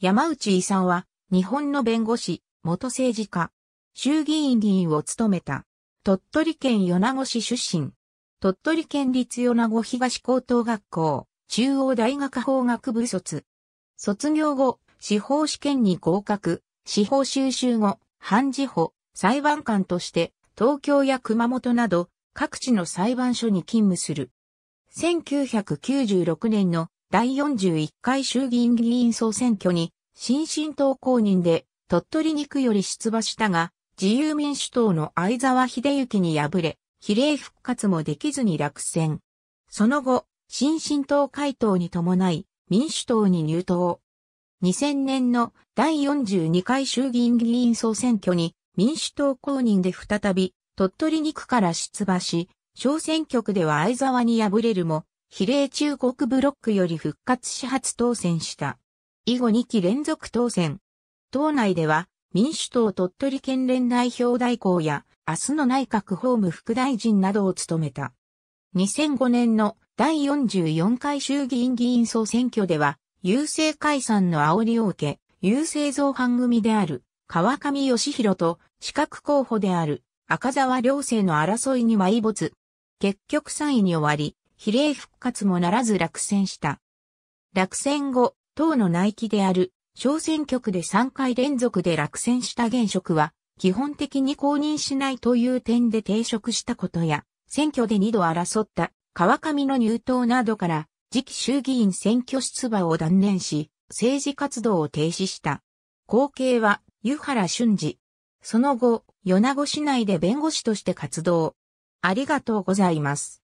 山内遺産は、日本の弁護士、元政治家、衆議院議員を務めた。鳥取県米子市出身。鳥取県立米子東高等学校、中央大学法学部卒。卒業後、司法試験に合格、司法修習後、判事補、裁判官として、東京や熊本など、各地の裁判所に勤務する。1996年の第41回衆議院議員総選挙に、新進党公認で、鳥取肉より出馬したが、自由民主党の相沢秀幸に敗れ、比例復活もできずに落選。その後、新進党回答に伴い、民主党に入党。2000年の第42回衆議院議員総選挙に、民主党公認で再び、鳥取肉から出馬し、小選挙区では相沢に敗れるも、比例中国ブロックより復活し初当選した。以後2期連続当選。党内では民主党鳥取県連代表代行や明日の内閣法務副大臣などを務めた。2005年の第44回衆議院議員総選挙では、郵政解散の煽りを受け、郵政造反組である川上義弘と資格候補である赤沢良生の争いに埋没。結局3位に終わり、比例復活もならず落選した。落選後、党の内規である小選挙区で3回連続で落選した現職は、基本的に公認しないという点で抵触したことや、選挙で2度争った川上の入党などから、次期衆議院選挙出馬を断念し、政治活動を停止した。後継は、湯原俊二。その後、米子市内で弁護士として活動。ありがとうございます。